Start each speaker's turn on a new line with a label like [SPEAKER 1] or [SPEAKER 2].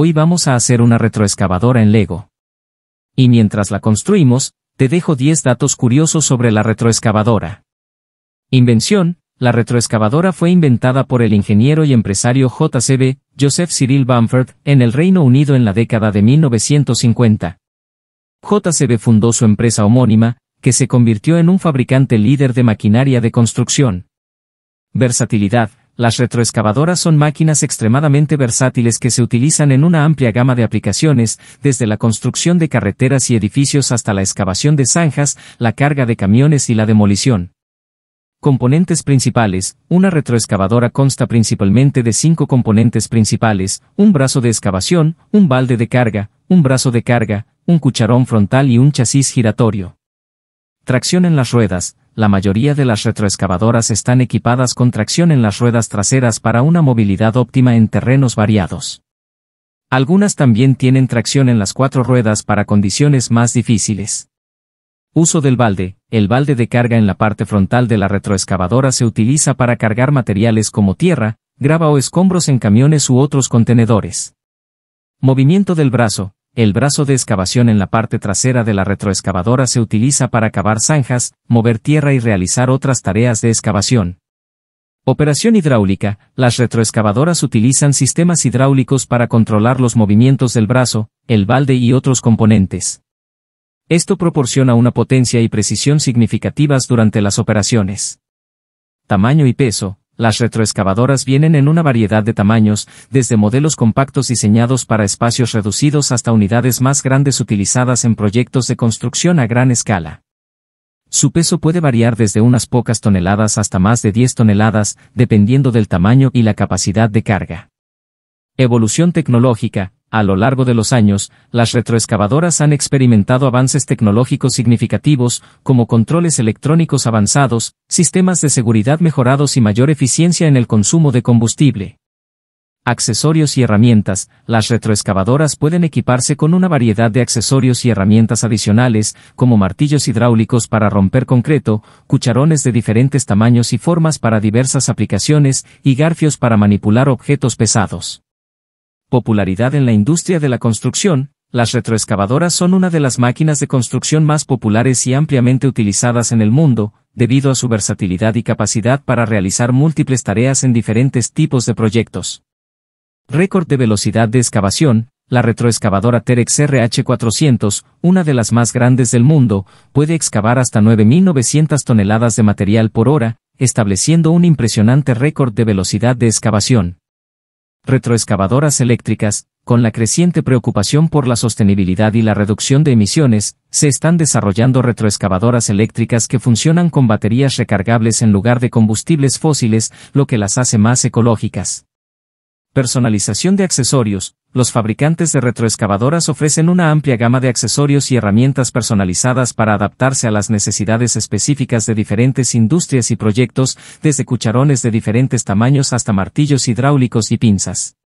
[SPEAKER 1] Hoy vamos a hacer una retroexcavadora en Lego. Y mientras la construimos, te dejo 10 datos curiosos sobre la retroexcavadora. Invención, la retroexcavadora fue inventada por el ingeniero y empresario JCB, Joseph Cyril Bamford, en el Reino Unido en la década de 1950. JCB fundó su empresa homónima, que se convirtió en un fabricante líder de maquinaria de construcción. Versatilidad. Las retroexcavadoras son máquinas extremadamente versátiles que se utilizan en una amplia gama de aplicaciones, desde la construcción de carreteras y edificios hasta la excavación de zanjas, la carga de camiones y la demolición. Componentes principales. Una retroexcavadora consta principalmente de cinco componentes principales, un brazo de excavación, un balde de carga, un brazo de carga, un cucharón frontal y un chasis giratorio. Tracción en las ruedas la mayoría de las retroexcavadoras están equipadas con tracción en las ruedas traseras para una movilidad óptima en terrenos variados. Algunas también tienen tracción en las cuatro ruedas para condiciones más difíciles. Uso del balde. El balde de carga en la parte frontal de la retroexcavadora se utiliza para cargar materiales como tierra, grava o escombros en camiones u otros contenedores. Movimiento del brazo. El brazo de excavación en la parte trasera de la retroexcavadora se utiliza para cavar zanjas, mover tierra y realizar otras tareas de excavación. Operación hidráulica. Las retroexcavadoras utilizan sistemas hidráulicos para controlar los movimientos del brazo, el balde y otros componentes. Esto proporciona una potencia y precisión significativas durante las operaciones. Tamaño y peso. Las retroexcavadoras vienen en una variedad de tamaños, desde modelos compactos diseñados para espacios reducidos hasta unidades más grandes utilizadas en proyectos de construcción a gran escala. Su peso puede variar desde unas pocas toneladas hasta más de 10 toneladas, dependiendo del tamaño y la capacidad de carga. Evolución tecnológica, a lo largo de los años, las retroexcavadoras han experimentado avances tecnológicos significativos, como controles electrónicos avanzados, sistemas de seguridad mejorados y mayor eficiencia en el consumo de combustible. Accesorios y herramientas. Las retroexcavadoras pueden equiparse con una variedad de accesorios y herramientas adicionales, como martillos hidráulicos para romper concreto, cucharones de diferentes tamaños y formas para diversas aplicaciones, y garfios para manipular objetos pesados. Popularidad en la industria de la construcción, las retroexcavadoras son una de las máquinas de construcción más populares y ampliamente utilizadas en el mundo, debido a su versatilidad y capacidad para realizar múltiples tareas en diferentes tipos de proyectos. Récord de velocidad de excavación, la retroexcavadora Terex RH400, una de las más grandes del mundo, puede excavar hasta 9.900 toneladas de material por hora, estableciendo un impresionante récord de velocidad de excavación retroexcavadoras eléctricas, con la creciente preocupación por la sostenibilidad y la reducción de emisiones, se están desarrollando retroexcavadoras eléctricas que funcionan con baterías recargables en lugar de combustibles fósiles, lo que las hace más ecológicas. Personalización de accesorios, los fabricantes de retroexcavadoras ofrecen una amplia gama de accesorios y herramientas personalizadas para adaptarse a las necesidades específicas de diferentes industrias y proyectos, desde cucharones de diferentes tamaños hasta martillos hidráulicos y pinzas.